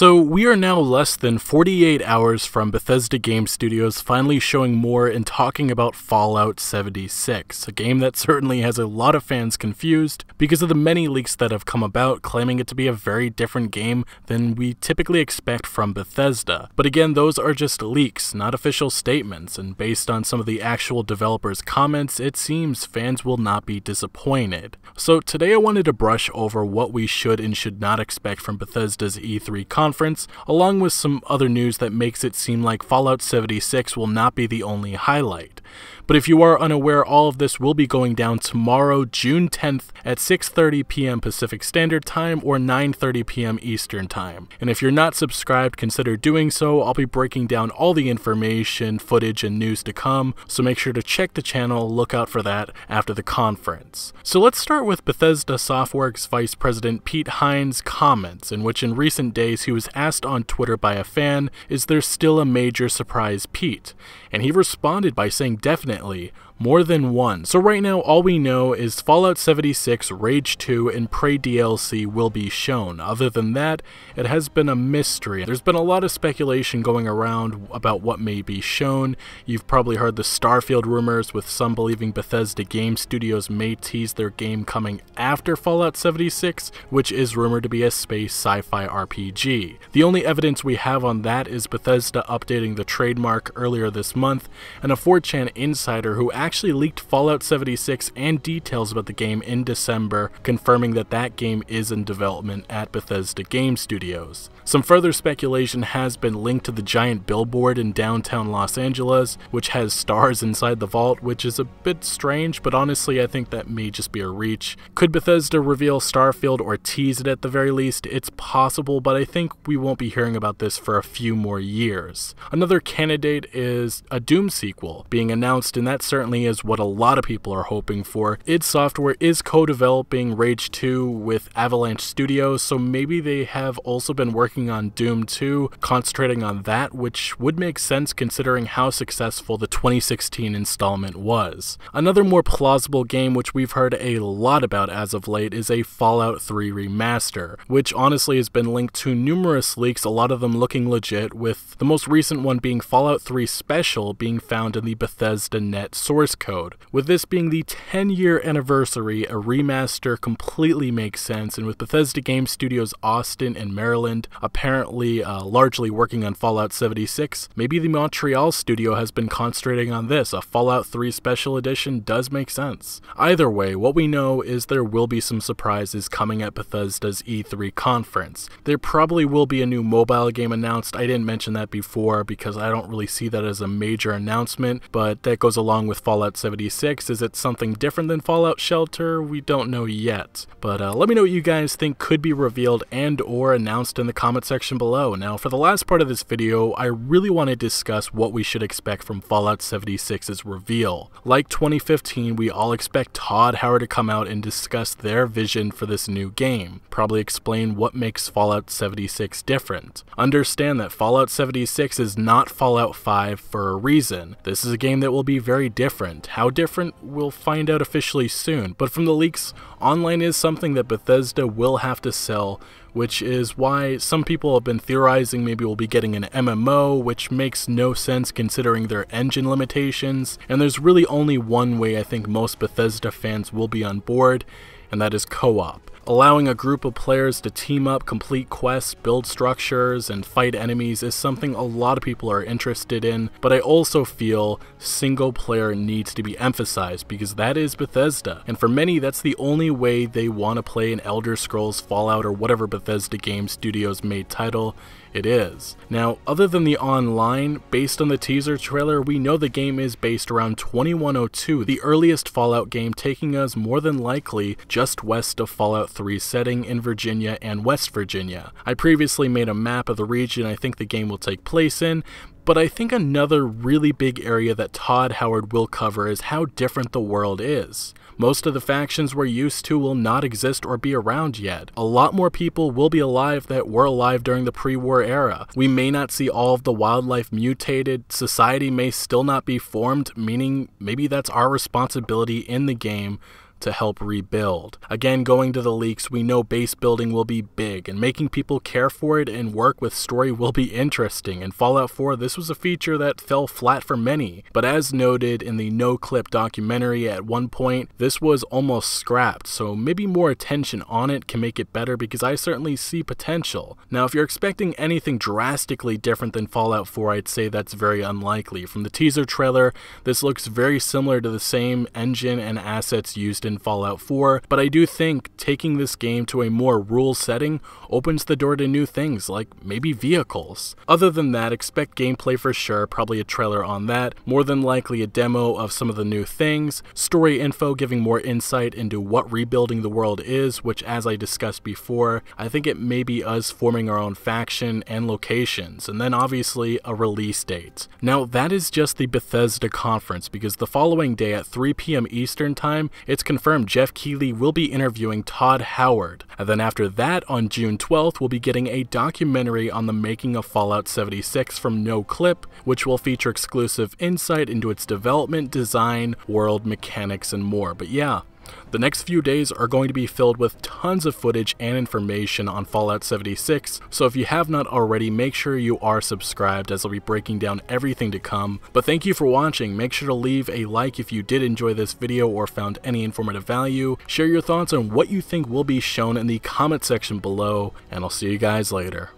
So, we are now less than 48 hours from Bethesda Game Studios finally showing more and talking about Fallout 76, a game that certainly has a lot of fans confused because of the many leaks that have come about claiming it to be a very different game than we typically expect from Bethesda. But again, those are just leaks, not official statements, and based on some of the actual developers' comments, it seems fans will not be disappointed. So, today I wanted to brush over what we should and should not expect from Bethesda's E3 conference conference, along with some other news that makes it seem like Fallout 76 will not be the only highlight. But if you are unaware, all of this will be going down tomorrow, June 10th at 6:30 p.m. Pacific Standard Time or 9:30 p.m. Eastern Time. And if you're not subscribed, consider doing so. I'll be breaking down all the information, footage, and news to come, so make sure to check the channel, look out for that after the conference. So let's start with Bethesda Softworks Vice President Pete Hines' comments, in which in recent days he was was asked on Twitter by a fan, Is there still a major surprise Pete? And he responded by saying, Definitely more than one. So right now, all we know is Fallout 76, Rage 2, and Prey DLC will be shown. Other than that, it has been a mystery. There's been a lot of speculation going around about what may be shown. You've probably heard the Starfield rumors, with some believing Bethesda Game Studios may tease their game coming after Fallout 76, which is rumored to be a space sci-fi RPG. The only evidence we have on that is Bethesda updating the trademark earlier this month, and a 4chan insider who actually actually leaked Fallout 76 and details about the game in December, confirming that that game is in development at Bethesda Game Studios. Some further speculation has been linked to the giant billboard in downtown Los Angeles, which has stars inside the vault, which is a bit strange, but honestly, I think that may just be a reach. Could Bethesda reveal Starfield or tease it at the very least? It's possible, but I think we won't be hearing about this for a few more years. Another candidate is a Doom sequel being announced, and that certainly is what a lot of people are hoping for. id Software is co-developing Rage 2 with Avalanche Studios, so maybe they have also been working on Doom 2, concentrating on that, which would make sense considering how successful the 2016 installment was. Another more plausible game which we've heard a lot about as of late is a Fallout 3 remaster, which honestly has been linked to numerous leaks, a lot of them looking legit, with the most recent one being Fallout 3 Special being found in the Bethesda Net source Source Code. With this being the 10 year anniversary, a remaster completely makes sense, and with Bethesda Game Studios Austin and Maryland apparently uh, largely working on Fallout 76, maybe the Montreal studio has been concentrating on this. A Fallout 3 Special Edition does make sense. Either way, what we know is there will be some surprises coming at Bethesda's E3 conference. There probably will be a new mobile game announced. I didn't mention that before because I don't really see that as a major announcement, but that goes along with Fallout. Fallout 76. Is it something different than Fallout Shelter? We don't know yet. But uh, let me know what you guys think could be revealed and or announced in the comment section below. Now, for the last part of this video, I really want to discuss what we should expect from Fallout 76's reveal. Like 2015, we all expect Todd Howard to come out and discuss their vision for this new game, probably explain what makes Fallout 76 different. Understand that Fallout 76 is not Fallout 5 for a reason. This is a game that will be very different different. How different, we'll find out officially soon, but from the leaks, online is something that Bethesda will have to sell, which is why some people have been theorizing maybe we'll be getting an MMO, which makes no sense considering their engine limitations, and there's really only one way I think most Bethesda fans will be on board, and that is co op, allowing a group of players to team up, complete quests, build structures, and fight enemies is something a lot of people are interested in, but I also feel single player needs to be emphasized because that is Bethesda, and for many that's the only way they want to play an Elder Scrolls, Fallout, or whatever Bethesda Game Studios made title it is. Now, other than the online, based on the teaser trailer, we know the game is based around 2102, the earliest Fallout game taking us more than likely just west of Fallout 3's setting in Virginia and West Virginia. I previously made a map of the region I think the game will take place in, but I think another really big area that Todd Howard will cover is how different the world is. Most of the factions we're used to will not exist or be around yet. A lot more people will be alive that were alive during the pre-war era. We may not see all of the wildlife mutated, society may still not be formed, meaning maybe that's our responsibility in the game to help rebuild. Again, going to the leaks, we know base building will be big, and making people care for it and work with story will be interesting. In Fallout 4, this was a feature that fell flat for many, but as noted in the No Clip documentary at one point, this was almost scrapped, so maybe more attention on it can make it better because I certainly see potential. Now, if you're expecting anything drastically different than Fallout 4, I'd say that's very unlikely. From the teaser trailer, this looks very similar to the same engine and assets used in Fallout 4, but I do think taking this game to a more rural setting opens the door to new things, like maybe vehicles. Other than that, expect gameplay for sure, probably a trailer on that, more than likely a demo of some of the new things, story info giving more insight into what rebuilding the world is, which as I discussed before, I think it may be us forming our own faction and locations, and then obviously a release date. Now that is just the Bethesda conference, because the following day at 3 p.m. Eastern time, it's confirmed confirmed Jeff Keighley will be interviewing Todd Howard. And then after that, on June 12th, we'll be getting a documentary on the making of Fallout 76 from No Clip, which will feature exclusive insight into its development, design, world, mechanics, and more. But yeah, the next few days are going to be filled with tons of footage and information on Fallout 76, so if you have not already, make sure you are subscribed as I'll be breaking down everything to come. But thank you for watching, make sure to leave a like if you did enjoy this video or found any informative value, share your thoughts on what you think will be shown in the comment section below, and I'll see you guys later.